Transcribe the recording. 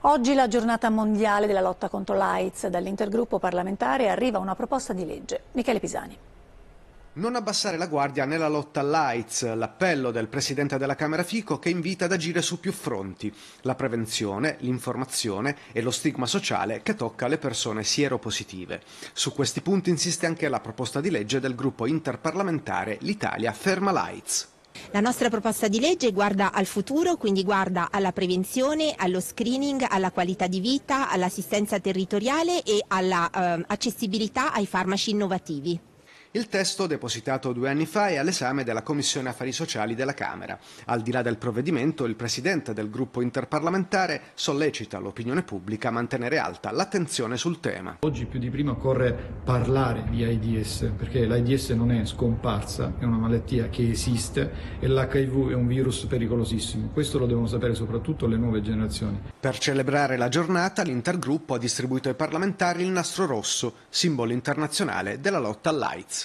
Oggi la giornata mondiale della lotta contro l'AIDS. Dall'intergruppo parlamentare arriva una proposta di legge. Michele Pisani. Non abbassare la guardia nella lotta all'AIDS, l'appello del presidente della Camera Fico che invita ad agire su più fronti, la prevenzione, l'informazione e lo stigma sociale che tocca le persone sieropositive. Su questi punti insiste anche la proposta di legge del gruppo interparlamentare L'Italia ferma l'AIDS. La nostra proposta di legge guarda al futuro, quindi guarda alla prevenzione, allo screening, alla qualità di vita, all'assistenza territoriale e all'accessibilità ehm, eh, ai farmaci innovativi. Il testo, depositato due anni fa, è all'esame della Commissione Affari Sociali della Camera. Al di là del provvedimento, il Presidente del gruppo interparlamentare sollecita l'opinione pubblica a mantenere alta l'attenzione sul tema. Oggi più di prima occorre parlare di AIDS, perché l'AIDS non è scomparsa, è una malattia che esiste e l'HIV è un virus pericolosissimo. Questo lo devono sapere soprattutto le nuove generazioni. Per celebrare la giornata, l'intergruppo ha distribuito ai parlamentari il nastro rosso, simbolo internazionale della lotta all'AIDS.